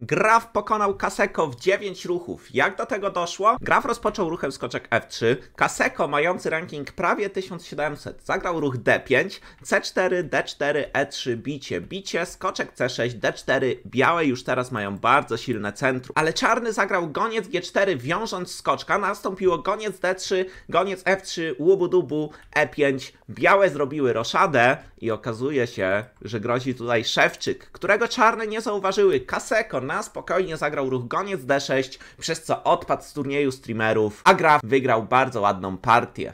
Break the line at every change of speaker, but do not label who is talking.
Graf pokonał Kaseko w 9 ruchów. Jak do tego doszło? Graf rozpoczął ruchem skoczek F3. Kaseko, mający ranking prawie 1700, zagrał ruch D5, C4, D4, E3, bicie, bicie, skoczek C6, D4, białe już teraz mają bardzo silne centrum. Ale czarny zagrał goniec G4, wiążąc skoczka, nastąpiło goniec D3, goniec F3, łubu-dubu, E5, białe zrobiły roszadę i okazuje się, że grozi tutaj szewczyk, którego czarne nie zauważyły. Kaseko na spokojnie zagrał ruch goniec D6, przez co odpadł z turnieju streamerów, a Graf wygrał bardzo ładną partię.